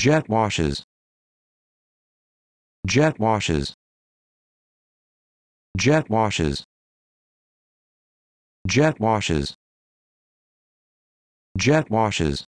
jet washes jet washes jet washes jet washes jet washes